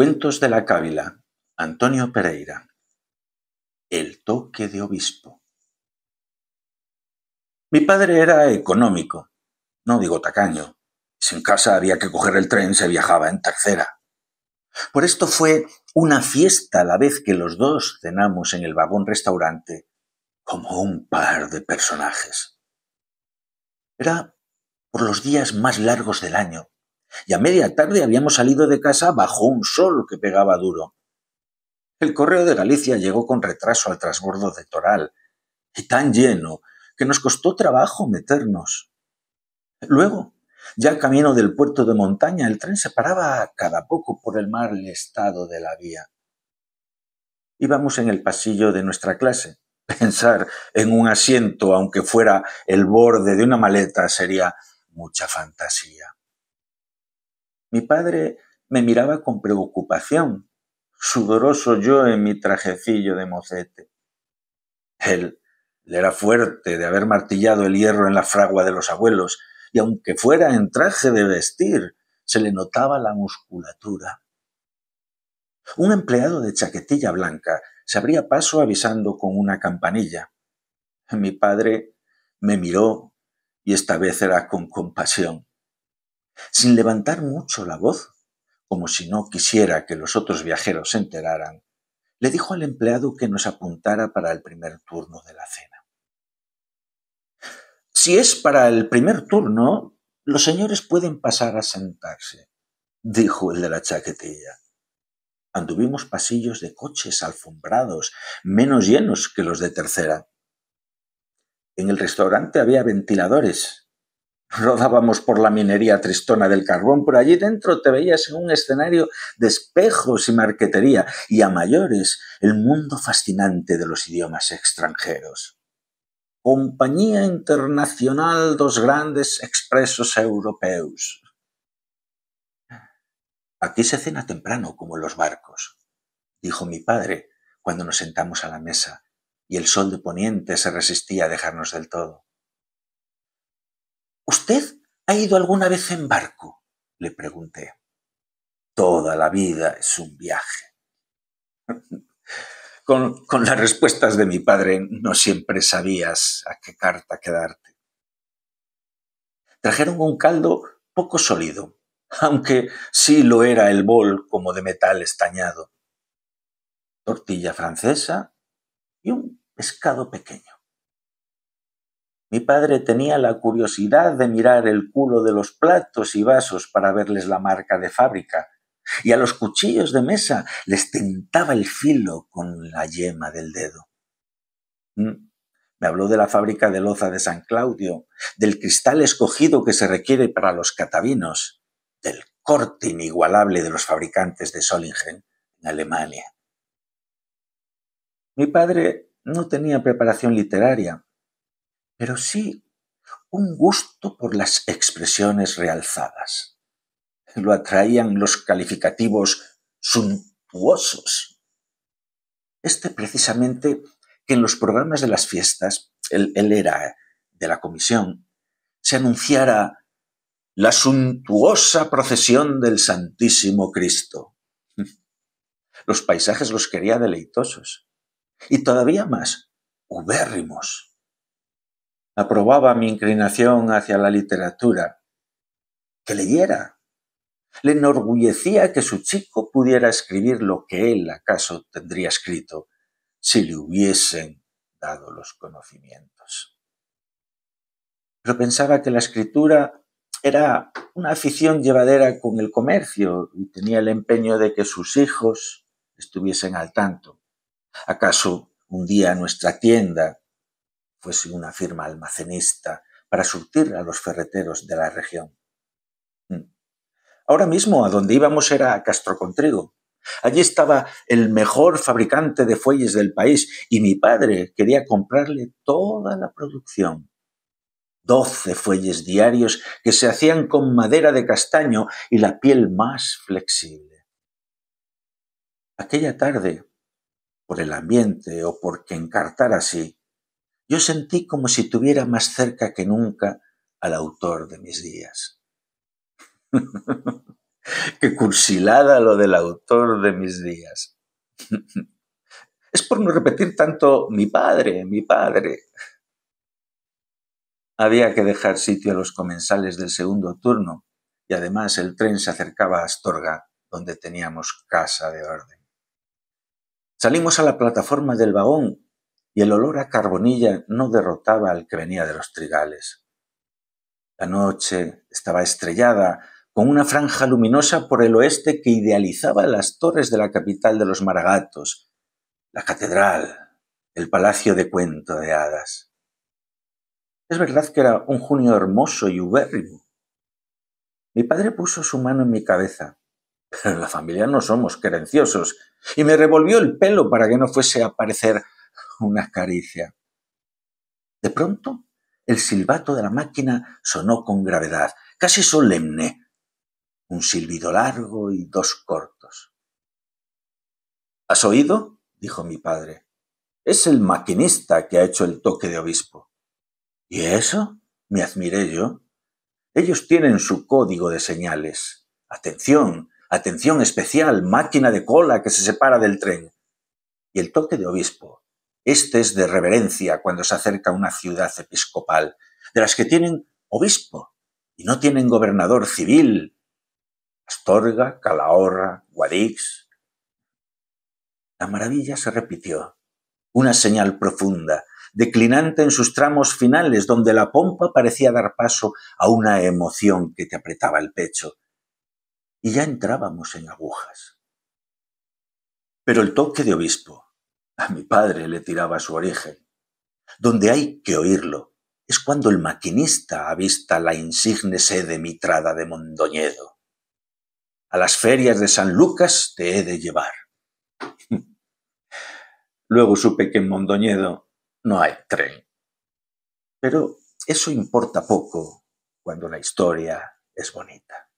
Cuentos de la Cávila. Antonio Pereira. El toque de obispo. Mi padre era económico, no digo tacaño. Sin casa había que coger el tren, se viajaba en tercera. Por esto fue una fiesta la vez que los dos cenamos en el vagón restaurante como un par de personajes. Era por los días más largos del año, y a media tarde habíamos salido de casa bajo un sol que pegaba duro. El correo de Galicia llegó con retraso al trasbordo de Toral, y tan lleno que nos costó trabajo meternos. Luego, ya camino del puerto de montaña, el tren se paraba cada poco por el mal estado de la vía. Íbamos en el pasillo de nuestra clase. Pensar en un asiento, aunque fuera el borde de una maleta, sería mucha fantasía. Mi padre me miraba con preocupación, sudoroso yo en mi trajecillo de mocete. Él le era fuerte de haber martillado el hierro en la fragua de los abuelos, y aunque fuera en traje de vestir, se le notaba la musculatura. Un empleado de chaquetilla blanca se abría paso avisando con una campanilla. Mi padre me miró y esta vez era con compasión sin levantar mucho la voz, como si no quisiera que los otros viajeros se enteraran, le dijo al empleado que nos apuntara para el primer turno de la cena. Si es para el primer turno, los señores pueden pasar a sentarse, dijo el de la chaquetilla. Anduvimos pasillos de coches alfombrados, menos llenos que los de tercera. En el restaurante había ventiladores rodábamos por la minería tristona del carbón, por allí dentro te veías en un escenario de espejos y marquetería, y a mayores el mundo fascinante de los idiomas extranjeros. Compañía Internacional dos Grandes Expresos Europeos. Aquí se cena temprano, como en los barcos, dijo mi padre cuando nos sentamos a la mesa, y el sol de poniente se resistía a dejarnos del todo. ¿Usted ha ido alguna vez en barco? le pregunté. Toda la vida es un viaje. Con, con, las respuestas de mi padre no siempre sabías a qué carta quedarte. Trajeron un caldo poco sólido, aunque sí lo era el bol como de metal estañado. Tortilla francesa y un pescado pequeño. Mi padre tenía la curiosidad de mirar el culo de los platos y vasos para verles la marca de fábrica, y a los cuchillos de mesa les tentaba el filo con la yema del dedo. Mm, me habló de la fábrica de loza de San Claudio, del cristal escogido que se requiere para los catavinos, del corte inigualable de los fabricantes de Solingen en Alemania. Mi padre no tenía preparación literaria, pero sí un gusto por las expresiones realzadas. Lo atraían los calificativos suntuosos. Este precisamente que en los programas de las fiestas, él, era de la comisión, se anunciara la suntuosa procesión del Santísimo Cristo. Los paisajes los quería deleitosos y todavía más, ubérrimos aprobaba mi inclinación hacia la literatura. Que leyera. Le enorgullecía que su chico pudiera escribir lo que él acaso tendría escrito si le hubiesen dado los conocimientos. Pero pensaba que la escritura era una afición llevadera con el comercio y tenía el empeño de que sus hijos estuviesen al tanto. ¿Acaso un día nuestra tienda fuese una firma almacenista para surtir a los ferreteros de la región. Hmm. Ahora mismo a donde íbamos era a Castrocontrigo. Allí estaba el mejor fabricante de fuelles del país y mi padre quería comprarle toda la producción. Doce fuelles diarios que se hacían con madera de castaño y la piel más flexible. Aquella tarde, por el ambiente o porque encartar así, yo sentí como si tuviera más cerca que nunca al autor de mis días. Qué cursilada lo del autor de mis días. es por no repetir tanto mi padre, mi padre. Había que dejar sitio a los comensales del segundo turno y además el tren se acercaba a Astorga, donde teníamos casa de orden. Salimos a la plataforma del vagón y el olor a carbonilla no derrotaba al que venía de los trigales. La noche estaba estrellada, con una franja luminosa por el oeste que idealizaba las torres de la capital de los Maragatos, la catedral, el palacio de cuento de hadas. Es verdad que era un junio hermoso y ubérrimo. Mi padre puso su mano en mi cabeza, pero en la familia no somos querenciosos, y me revolvió el pelo para que no fuese a parecer una caricia. De pronto, el silbato de la máquina sonó con gravedad, casi solemne. Un silbido largo y dos cortos. ¿Has oído? dijo mi padre. Es el maquinista que ha hecho el toque de obispo. ¿Y eso? me admiré yo. Ellos tienen su código de señales. Atención, atención especial, máquina de cola que se separa del tren. Y el toque de obispo este de reverencia cuando se acerca una ciudad episcopal, de las que tienen obispo y no tienen gobernador civil. Astorga, Calahorra, Guadix. La maravilla se repitió, una señal profunda, declinante en sus tramos finales, donde la pompa parecía dar paso a una emoción que te apretaba el pecho. Y ya entrábamos en agujas. Pero el toque de obispo, a mi padre le tiraba su origen. Donde hay que oírlo es cuando el maquinista avista la insigne sede mitrada de Mondoñedo. A las ferias de San Lucas te he de llevar. Luego supe que en Mondoñedo no hay tren. Pero eso importa poco cuando la historia es bonita.